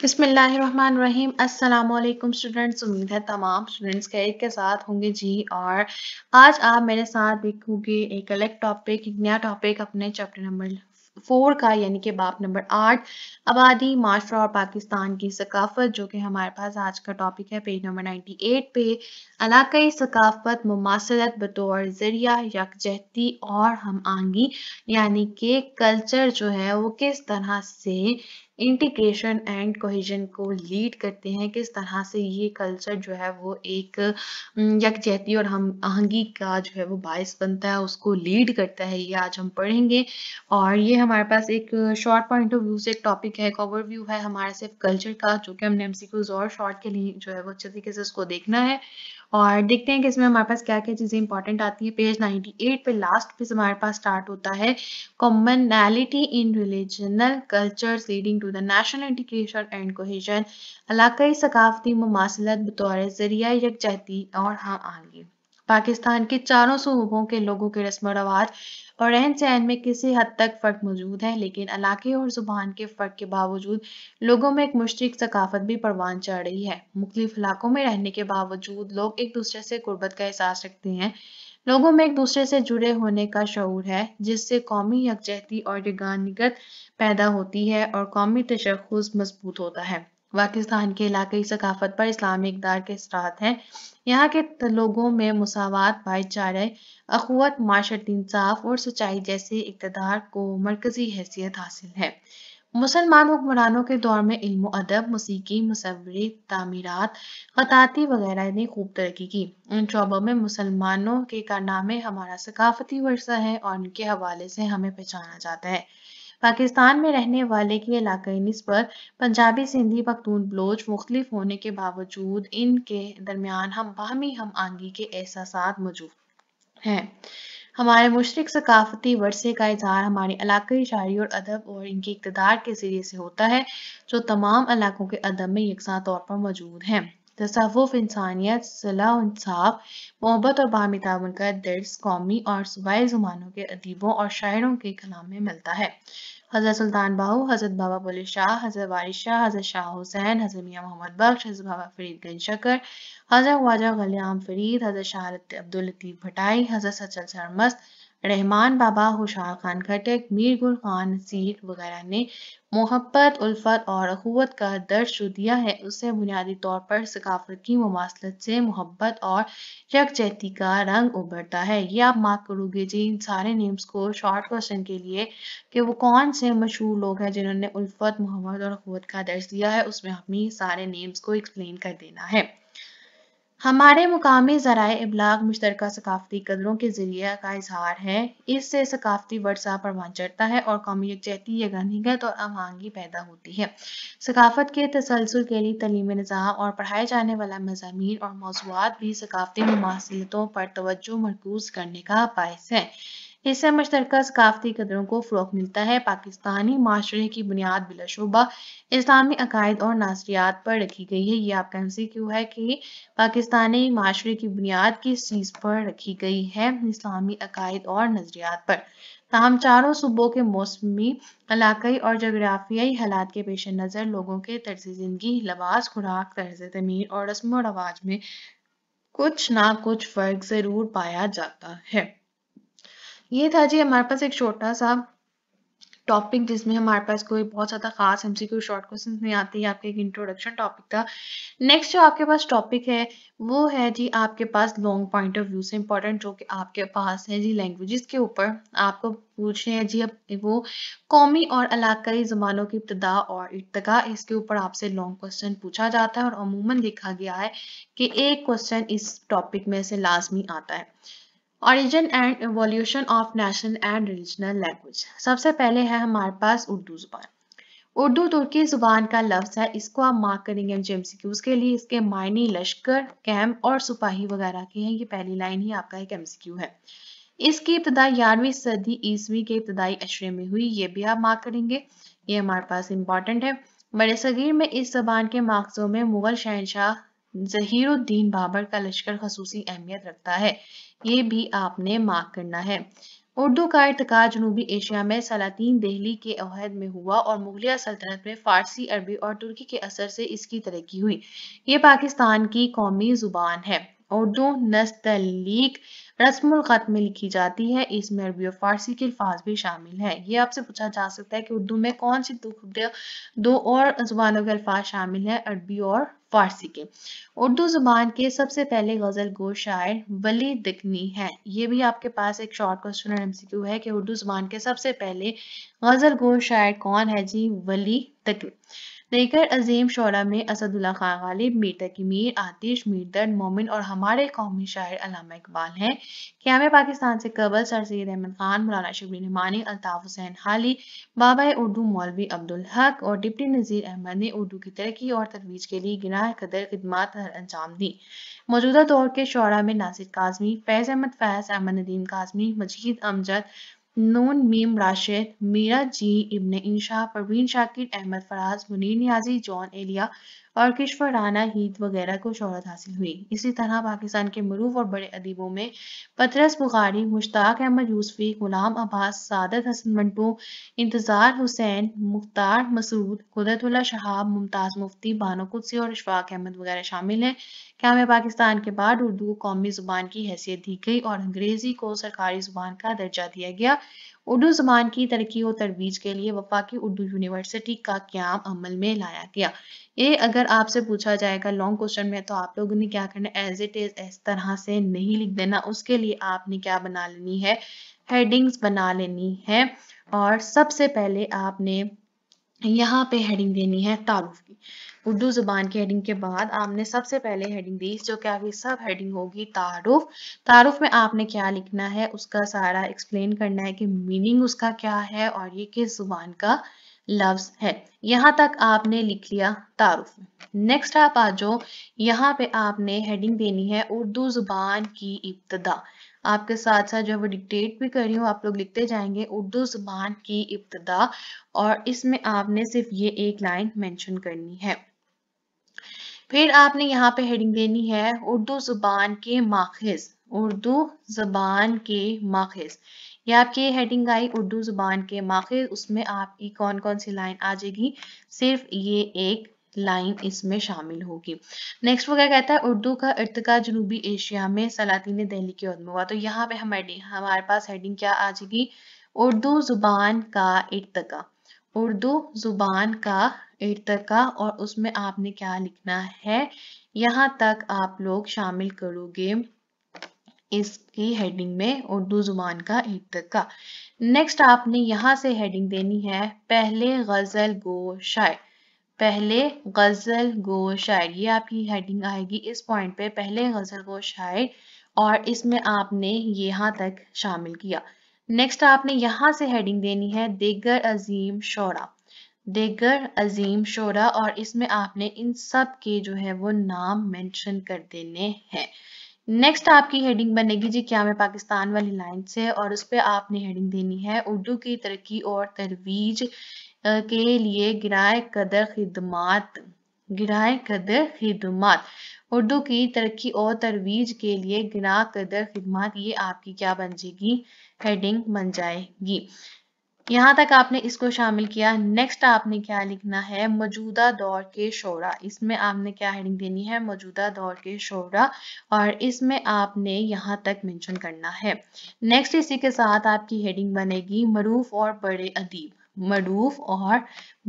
बसमीम अल्लाम स्टूडेंट्स उम्मीद है तमाम स्टूडेंट्स के एक के साथ होंगे जी और आज आप मेरे साथ देखोगे एक अलग टॉपिक एक नया टॉपिक अपने चैप्टर नंबर फोर का यानी कि बाप नंबर आठ आबादी माशरा और पाकिस्तान की सकाफत जो कि हमारे पास आज का टॉपिक है पेज नंबर एट पे इलाकई सकाफत मुमासलत बतौर ज़रिया यकजहती और हम आंगी यानी कि कल्चर जो है वो किस तरह से इंटीग्रेशन एंड कोहिजन को लीड करते हैं किस तरह से ये कल्चर जो है वो एक यकजहती और हम आहंगी का जो है वो बायस बनता है उसको लीड करता है ये आज हम पढ़ेंगे और ये हमारे पास एक शॉर्ट पॉइंट ऑफ व्यू से एक टॉपिक है एक ओवरव्यू है हमारे सिर्फ कल्चर का जो कि हमने एम और शॉर्ट के लिए जो है वो अच्छे तरीके से उसको देखना है और देखते हैं कि इसमें हमारे पास क्या क्या चीज़ें इंपॉर्टेंट आती हैं पेज 98 पे लास्ट पेज हमारे पास स्टार्ट होता है commonality in regional culture leading to the national integration and cohesion इलाकई सकाफती मुसलत बतौर जरिया यकजहती और हाँ आगे पाकिस्तान के चारों सूबों के लोगों के रस्म रवाज और रहन सहन में किसी हद तक फ़र्क मौजूद है लेकिन इलाके और ज़ुबान के फ़र्क के बावजूद लोगों में एक मुश्तरक सकाफत भी परवान चढ़ रही है मुख्तलिफ इलाकों में रहने के बावजूद लोग एक दूसरे से गुर्बत का एहसास रखते हैं लोगों में एक दूसरे से जुड़े होने का शऊर है जिससे कौमी यकजहती और यगानिगत पैदा होती है और कौमी तशखस मजबूत होता है पाकिस्तान के इलाकई सकाफत पर इस्लामी इकदार के असरात हैं यहाँ के लोगों में मसावत भाईचारे अखवत माशर्ती इंसाफ और सच्चाई जैसे इकतदार को मरकजी हैसियत हासिल है मुसलमान हुक्मरानों के दौर में इल्म अदब मसीकी मसवरी तमीरत खताती वगैरह ने खूब तरक्की की इन शोबों में मुसलमानों के कारनामे हमारा सकाफती वर्षा है और उनके हवाले से हमें पहचाना जाता है पाकिस्तान में रहने वाले की इलाकई नस्बत पंजाबी सिंधी पखतून बलोच मुख्तलिफ होने के बावजूद इनके दरमियान हम बाहमी हम आंगी के एहसास मौजूद हैं हमारे मुशरक सकाफती वरसे का इजहार हमारे इलाकई शायरी और अदब और इनके इकतदार के जरिए से होता है जो तमाम इलाकों के अदब में यकसा तौर पर मौजूद हैं तसवुफ इंसानियत सलाह इंसाफ मोहब्बत और बामी तान का दर्ज कौमी और सूबाई जुबानों के अदीबों और शायरों के कलाम में मिलता है हज़रत सुल्तान बाहू हज़रत बाबा बुल शाह हज़रत वारिश शाह हज़रत शाह हुसैन हज़रत मियाँ मोहम्मद बख्श हज़रत बाबा फरीद गन शकर हज़रत ख्वाजा गलियाम फरीद हज़रत शाह अब्दुल लतीफ़ भटाई हज़रत सचल सरमस्त रहमान बाबा होशार खान खटक मीर गुल खान सीर वगैरह ने मोहब्बत उल्फत और अखुवत का दर्ज जो दिया है उससे बुनियादी तौर पर सकाफत की मुासलत से मोहब्बत और यकजहती का रंग उभरता है ये आप माफ करोगे जी इन सारे नेम्स को शॉर्ट क्वेश्चन के लिए कि वो कौन से मशहूर लोग हैं जिन्होंने उल्फत मोहब्बत और अखुवत का दर्ज दिया है उसमें हमें सारे नेम्स को एक्सप्लेन कर देना है हमारे मुकामी ज़राए इबलाग मुश्तर सकाफ़ती कदरों के जरिए का इजहार है इससे सकाफ़ती वर्सा परवान चढ़ता है और कौमी यकजहती यगानीगत और अमहंगी पैदा होती है सकाफ़त के तसलसल के लिए तलीम निज़ाम और पढ़ाए जाने वाला मजामी और मौजूद भी सकाफ़ती ममासलतों पर तोज्जो मरकूज करने का बायस है हिस्सा मुश्तरका सकाफती कदरों को फ़रोग मिलता है पाकिस्तानी माशरे की बुनियाद बिलाशुबा इस्लामी अकायद और नासरियात पर रखी गई है ये आपका एम सी क्यू है कि पाकिस्तानी माशरे की बुनियाद किस चीज़ पर रखी गई है इस्लामी अकायद और नज़रियात पर तहम चारों सूबों के मौसमी इलाकई और जगराफियाई हालात के पेश नज़र लोगों के तर्ज ज़िंदगी लबास खुराक तर्ज तमीर और रस्म रवाज में कुछ ना कुछ फ़र्क ज़रूर पाया जाता है ये था जी हमारे पास एक छोटा सा टॉपिक जिसमें हमारे पास कोई बहुत ज़्यादा खास एमसीक्यू शॉर्ट क्वेश्चन नहीं आती है आपके एक इंट्रोडक्शन टॉपिक था नेक्स्ट जो आपके पास टॉपिक है वो है जी आपके पास लॉन्ग पॉइंट ऑफ व्यू से इम्पोर्टेंट जो कि आपके पास है जी लैंग्वेजेस के ऊपर आपको पूछे हैं जी अब वो कौमी और अलाकारी ज़बानों की इब्तदा और इर्तका इसके ऊपर आपसे लॉन्ग क्वेश्चन पूछा जाता है और अमूमन देखा गया है कि एक क्वेश्चन इस टॉपिक में से लाजमी आता है origin and evolution of national and regional language सबसे पहले है हमारे पास उर्दू जुबान उर्दू तुर्की जुबान का लफ्ज है इसको आप मार्क करेंगे एमसीक्यूज के लिए इसके मायने लश्कर कैम्प और सिपाही वगैरह के हैं ये पहली लाइन ही आपका एक एमसीक्यू है इसकी इब्तदाई ग्यारहवीं सदी ईस्वी के इब्तदाई अशरे में हुई ये भी आप मार्क करेंगे ये हमारे पास इंपॉर्टेंट है बड़े सगीर में इस जबान के मार्क्सों में मुगल शहनशाह जहीरुद्दीन बाबर का लश्कर खसूसी अहमियत रखता है ये भी आपने मार्क करना है उर्दू का इरतका जनूबी एशिया में सलातीन दहली के अहद में हुआ और मुगलिया सल्तनत में फारसी अरबी और तुर्की के असर से इसकी तरक्की हुई ये पाकिस्तान की कौमी जुबान है उर्दू नस्तलीक रस्म में लिखी जाती है इसमें अरबी और फारसी के अल्फाज भी शामिल हैं ये आपसे पूछा जा सकता है कि उर्दू में कौन सी दो दो और ज़ुबानों के अल्फाज शामिल हैं अरबी और फारसी के उर्दू ज़ुबान के सबसे पहले गज़ल गो शायर वली दिकनी है ये भी आपके पास एक शॉर्ट क्वेश्चन एम सी है कि उर्दू ज़ुबान के सबसे पहले गज़ल गो शायर कौन है जी वली दिकनी लेकर अजीम शोरा में असदुल्ला खान गालिब मीर तकमीर आतिश मीर दर्द मोमिन और हमारे कौमी शायर अलामा इकबाल हैं क्या पाकिस्तान से कबल सर सैद अहमद खान मौलाना शबरी निमानी अल्ताफ़ हुसैन हाली बाबा उर्दू मौलवी अब्दुल हक और डिप्टी नज़ीर अहमद ने उर्दू की तरक्की और तरवीज के लिए गिनाह कदर खदमात अंजाम दी मौजूदा दौर के शोरा में नासिर काजमी फैज़ अहमद फैज़ अहमद नदीम काजमी मजीद अमजद नून मीम राशिद मीरा जी इब्ने इंशा परवीन शाकिर अहमद फराज मुनीर नियाजी जॉन एलिया किश्वर राना हीत वगैरह को शहरत हासिल हुई इसी तरह पाकिस्तान के मरूफ और बड़े अदीबों में पतरस बुखारी मुश्ताक अहमद यूसफी गुलाम अब्बास सादत हसन मंटू इंतज़ार हुसैन मुख्तार मसूद कुदरतुल्ला शहाब मुमताज़ मुफ्ती बानो कुत्सी और इशफाक अहमद वगैरह शामिल हैं क्या हमें पाकिस्तान के बाद उर्दू कौमी ज़ुबान की हैसियत दी गई और अंग्रेज़ी को सरकारी ज़ुबान का दर्जा दिया गया उर्दू जबान की तरक्की और तरवीज के लिए वफाकी उर्दू यूनिवर्सिटी का क्या अमल में लाया गया ये अगर आपसे पूछा जाएगा लॉन्ग क्वेश्चन में तो आप लोगों ने क्या करना एज इट इज इस तरह से नहीं लिख देना उसके लिए आपने क्या बना लेनी है हेडिंग्स बना लेनी है और सबसे पहले आपने यहाँ पे हेडिंग देनी है तारुफ की उर्दू जुबान की हेडिंग के बाद आपने सबसे पहले हेडिंग दी जो कि आपकी सब हेडिंग होगी तारुफ तारुफ में आपने क्या लिखना है उसका सारा एक्सप्लेन करना है कि मीनिंग उसका क्या है और ये किस जुबान का लफ्ज है यहां तक आपने लिख लिया तारुफ नेक्स्ट आप आ जाओ यहाँ पे आपने हेडिंग देनी है उर्दू जुबान की इब्तदा आपके साथ साथ जो है वो डिक्टेट भी कर रही हूँ आप लोग लिखते जाएंगे उर्दू जुबान की इब्तदा और इसमें आपने सिर्फ ये एक लाइन मेंशन करनी है फिर आपने यहाँ पे हेडिंग देनी है उर्दू जुबान के माखिज उर्दू जबान के माखिज ये आपकी हेडिंग आई उर्दू ज़ुबान के माखिर उसमें आपकी कौन कौन सी लाइन आ जाएगी सिर्फ ये एक लाइन इसमें शामिल होगी नेक्स्ट वो क्या कहता है उर्दू का इर्तका जनूबी एशिया में सलातीन दहली के उदम हुआ तो यहाँ पे हमारे हमारे पास हेडिंग क्या आ जाएगी उर्दू ज़ुबान का इर्तका उर्दू ज़ुबान का इर्तका और उसमें आपने क्या लिखना है यहाँ तक आप लोग शामिल करोगे इसकी हेडिंग में उर्दू जुबान का इर्तका नेक्स्ट आपने यहाँ से हेडिंग देनी है पहले गज़ल गो शायर पहले गज़ल गो शायर ये आपकी हेडिंग आएगी इस पॉइंट पे पहले गज़ल गो शायर और इसमें आपने यहाँ तक शामिल किया नेक्स्ट आपने यहाँ से हेडिंग देनी है देगर अजीम शोरा देगर अजीम शोरा और इसमें आपने इन सब के जो है वो नाम मेंशन कर देने हैं नेक्स्ट आपकी हेडिंग बनेगी जी क्या मैं पाकिस्तान वाली लाइन से और उस पर आपने हेडिंग देनी है उर्दू की तरक्की और तरवीज के लिए गिराए कदर खिदमात गिराए कदर खिदमात उर्दू की तरक्की और तरवीज के लिए गिरा कदर खिदमात ये आपकी क्या बन जाएगी हेडिंग बन जाएगी यहाँ तक आपने इसको शामिल किया नेक्स्ट आपने क्या लिखना है मौजूदा दौर के शोरा इसमें आपने क्या हेडिंग देनी है मौजूदा दौर के शोरा और इसमें आपने यहाँ तक मेंशन करना है नेक्स्ट इसी के साथ आपकी हेडिंग बनेगी मरूफ और बड़े अदीब मरूफ और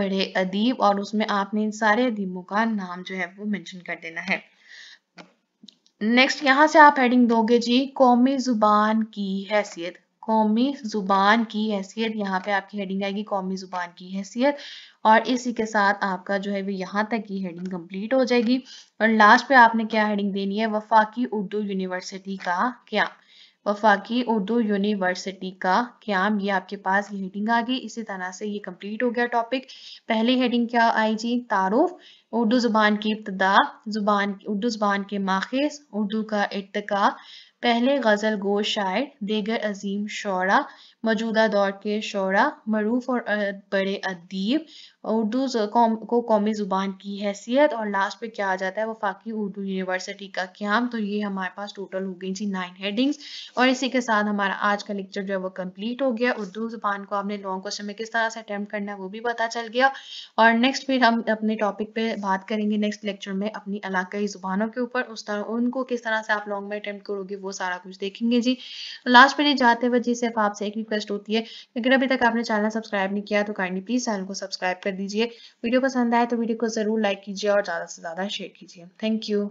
बड़े अदीब और उसमें आपने इन सारे अदीबों का नाम जो है वो मैंशन कर देना है नेक्स्ट यहाँ से आप हेडिंग दोगे जी कौमी जुबान की हैसियत कौमी ज़ुबान की हैसियत यहाँ पे आपकी हेडिंग आएगी कौमी ज़ुबान की हैसियत और इसी के साथ आपका जो है वो यहाँ तक की हेडिंग कंप्लीट हो जाएगी और लास्ट पे आपने क्या हेडिंग देनी है वफाकी उर्दू यूनिवर्सिटी का क्या वफाकी उर्दू यूनिवर्सिटी का क्याम ये आपके पास ये हेडिंग आ गई इसी तरह से ये कंप्लीट हो गया टॉपिक पहली हेडिंग क्या आई जी तारुफ उर्दू ज़ुबान की इब्तदा ज़ुबान उर्दू ज़ुबान के माखज उर्दू का इरतका पहले गज़ल गो शायर देगर अजीम शौरा मौजूदा दौर के शरा मरूफ और बड़े अदीब उर्दू कौम, को कौमी ज़ुबान की हैसियत और लास्ट पे क्या आ जाता है वफाकी उर्दू यूनिवर्सिटी का क्याम तो ये हमारे पास टोटल हो गई थी नाइन हेडिंग्स और इसी के साथ हमारा आज का लेक्चर जो है वो कंप्लीट हो गया उर्दू ज़ुबान को आपने लॉन्ग क्वेश्चन में किस तरह से अटैम्प्ट करना है वो भी पता चल गया और नेक्स्ट फिर हम अपने टॉपिक पे बात करेंगे नेक्स्ट लेक्चर में अपनी इलाकई ज़ुबानों के ऊपर उस तरह उनको किस तरह से आप लॉन्ग में अटैम्प्ट करोगे वो सारा कुछ देखेंगे जी लास्ट पर जाते हुए जी सिर्फ आपसे एक रिक्वेस्ट होती है लेकिन अभी तक आपने चैनल सब्सक्राइब नहीं किया तो काइंडली प्लीज चैनल को सब्सक्राइब कर दीजिए वीडियो पसंद आए तो वीडियो को जरूर लाइक कीजिए और ज्यादा से ज्यादा शेयर कीजिए थैंक यू